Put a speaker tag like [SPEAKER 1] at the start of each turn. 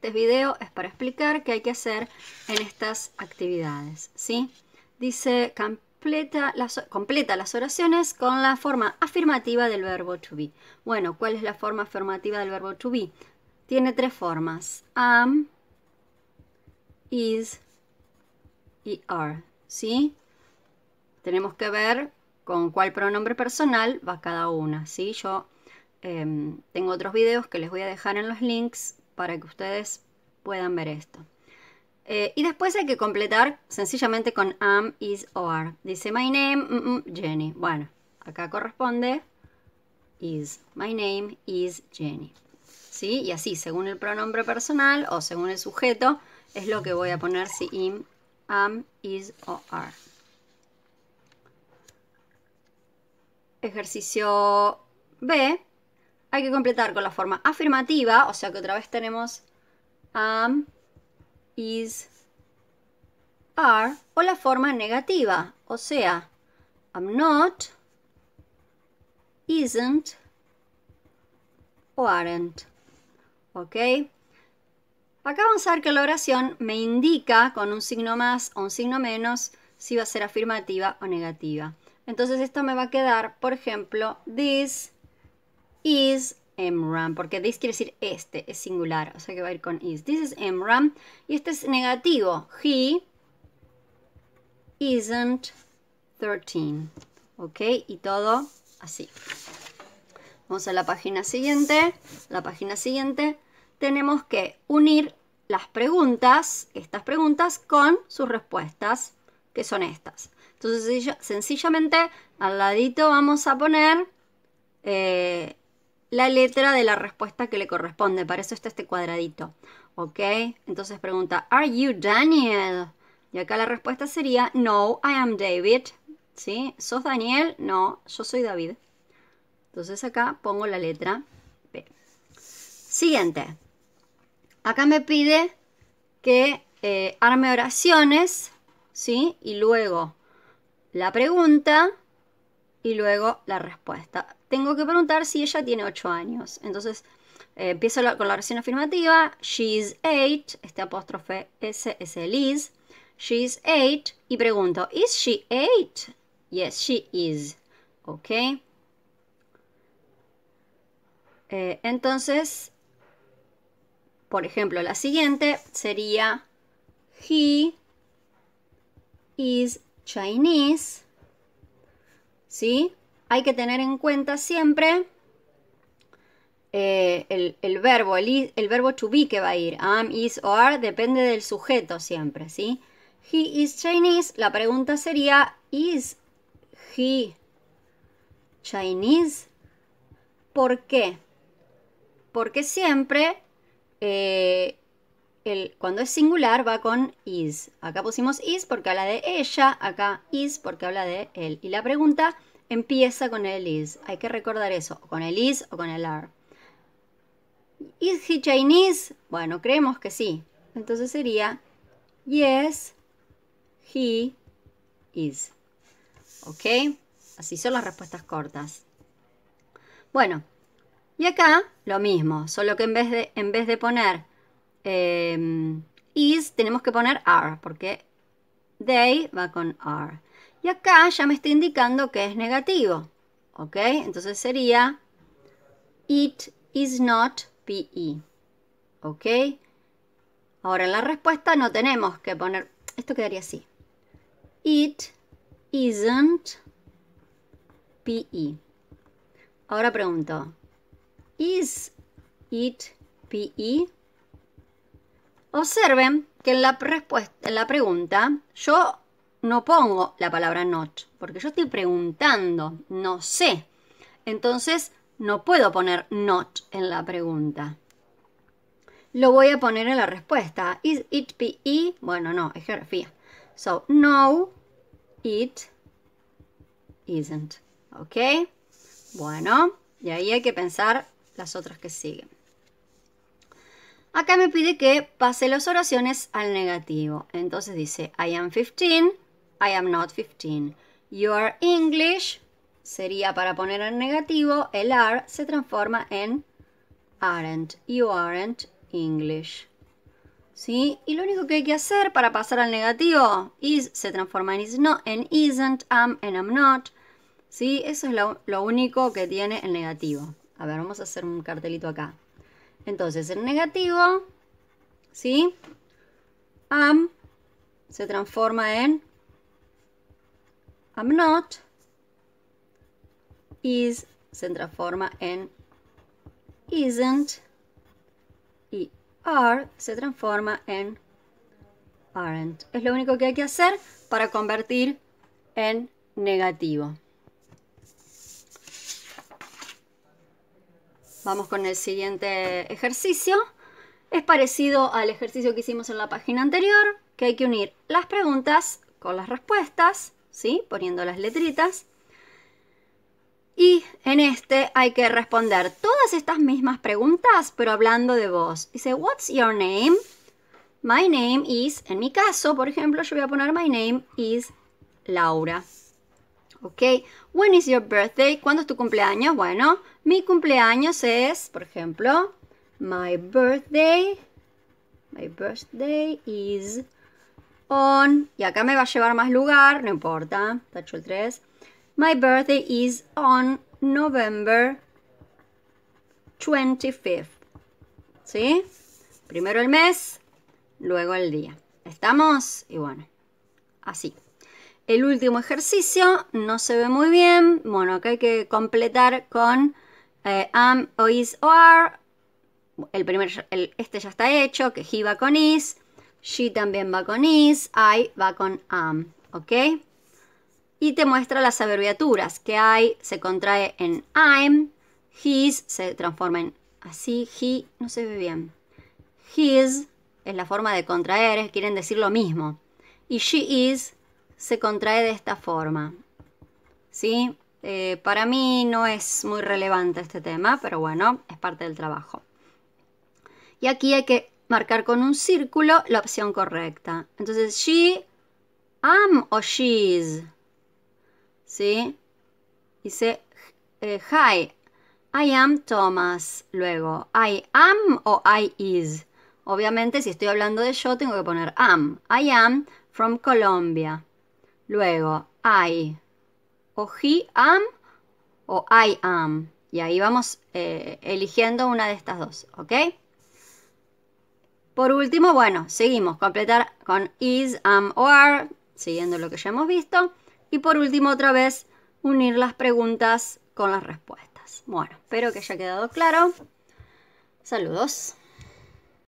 [SPEAKER 1] Este video es para explicar qué hay que hacer en estas actividades, ¿sí? Dice, completa las, oraciones con la forma afirmativa del verbo to be. Bueno, ¿cuál es la forma afirmativa del verbo to be? Tiene tres formas, am, is y are, ¿sí? Tenemos que ver con cuál pronombre personal va cada una, ¿sí? Yo em, tengo otros videos que les voy a dejar en los links para que ustedes puedan ver esto. Eh, y después hay que completar sencillamente con am, is, or. Dice my name, mm, mm, Jenny. Bueno, acá corresponde is. My name is Jenny. ¿Sí? Y así, según el pronombre personal o según el sujeto, es lo que voy a poner si am, is o are. Ejercicio B hay que completar con la forma afirmativa, o sea que otra vez tenemos am, is, are, o la forma negativa, o sea, am not, isn't o aren't. ¿Ok? Acá vamos a ver que la oración me indica con un signo más o un signo menos si va a ser afirmativa o negativa. Entonces esto me va a quedar, por ejemplo, this is MRAM? porque this quiere decir este, es singular, o sea que va a ir con is. This is MRAM y este es negativo. He isn't 13. ¿Ok? Y todo así. Vamos a la página siguiente. La página siguiente tenemos que unir las preguntas, estas preguntas, con sus respuestas, que son estas. Entonces, sencillamente, al ladito vamos a poner eh, la letra de la respuesta que le corresponde. Para eso está este cuadradito. ¿Ok? Entonces pregunta, ¿Are you Daniel? Y acá la respuesta sería, No, I am David. ¿Sí? ¿Sos Daniel? No, yo soy David. Entonces acá pongo la letra b Siguiente. Acá me pide que eh, arme oraciones, ¿sí? Y luego la pregunta y luego la respuesta tengo que preguntar si ella tiene 8 años. Entonces eh, empiezo con la oración afirmativa. She's 8. Este apóstrofe S es el is. She's 8. Y pregunto, ¿is she 8? Yes, she is. ¿Ok? Eh, entonces, por ejemplo, la siguiente sería He is Chinese. ¿Sí? hay que tener en cuenta siempre eh, el, verbo, el, verbo to be que va a ir. Am, is, o are, depende del sujeto siempre, ¿sí? He is Chinese. La pregunta sería, ¿is he Chinese? ¿Por qué? Porque siempre eh, el, cuando es singular va con is. Acá pusimos is porque habla de ella, acá is porque habla de él. Y la pregunta empieza con el is. Hay que recordar eso, con el is o con el are. ¿Is he Chinese? Bueno, creemos que sí. Entonces sería yes, he is. ¿Ok? Así son las respuestas cortas. Bueno, y acá lo mismo, solo que en vez de, en vez de poner em, is, tenemos que poner are, porque they va con are. Y acá ya me está indicando que es negativo. ¿Ok? Entonces sería It is not PE. ¿Ok? Ahora en la respuesta no tenemos que poner... Esto quedaría así. It isn't PE. Ahora pregunto. ¿Is it PE? Observen que en la, respuesta, en la pregunta yo no pongo la palabra not, porque yo estoy preguntando, no sé. Entonces, no puedo poner not en la pregunta. Lo voy a poner en la respuesta. Is it PE? Bueno, no, es geografía. So, no, it isn't. ¿Ok? Bueno, y ahí hay que pensar las otras que siguen. Acá me pide que pase las oraciones al negativo. Entonces dice, I am 15 I am not 15. You are English sería para poner en negativo. El are se transforma en aren't. You aren't English. ¿Sí? Y lo único que hay que hacer para pasar al negativo, is se transforma en is not, en isn't, am, and am not. ¿Sí? Eso es lo, único que tiene el negativo. A ver, vamos a hacer un cartelito acá. Entonces, el negativo, ¿sí? Am se transforma en I'm not is se transforma en isn't y are se transforma en aren't. Es lo único que hay que hacer para convertir en negativo. Vamos con el siguiente ejercicio. Es parecido al ejercicio que hicimos en la página anterior, que hay que unir las preguntas con las respuestas ¿sí? Poniendo las letritas. Y en este hay que responder todas estas mismas preguntas, pero hablando de vos. Dice, what's your name? My name is, en mi caso, por ejemplo, yo voy a poner my name is Laura. ¿Ok? When is your birthday? ¿Cuándo es tu cumpleaños? Bueno, mi cumpleaños es, por ejemplo, my birthday. My birthday is on, y acá me va a llevar más lugar, no importa, tacho el 3. My birthday is on November 25th. ¿Sí? Primero el mes, luego el día. ¿Estamos? Y bueno, así. El último ejercicio no se ve muy bien. Bueno, acá hay que completar con eh, am, o is, o are. El primer, este ya está hecho, que he va con is. She también va con is, I va con am, ¿ok? Y te muestra las abreviaturas, que I se contrae en I'm, his se transforma en así, he, no se ve bien. His es la forma de contraer, quieren decir lo mismo. Y she is se contrae de esta forma, ¿sí? Eh, para mí no es muy relevante este tema, pero bueno, es parte del trabajo. Y aquí hay que marcar con un círculo la opción correcta. Entonces, she am o she's. ¿Sí? Dice, eh, hi, I am Thomas. Luego, I am o I is. Obviamente, si estoy hablando de yo, tengo que poner am. I am from Colombia. Luego, I. O he am o I am. Y ahí vamos eh, eligiendo una de estas dos, ¿ok? Por último, bueno, seguimos, completar con is, am or, are, siguiendo lo que ya hemos visto. Y por último, otra vez, unir las preguntas con las respuestas. Bueno, espero que haya quedado claro. Saludos.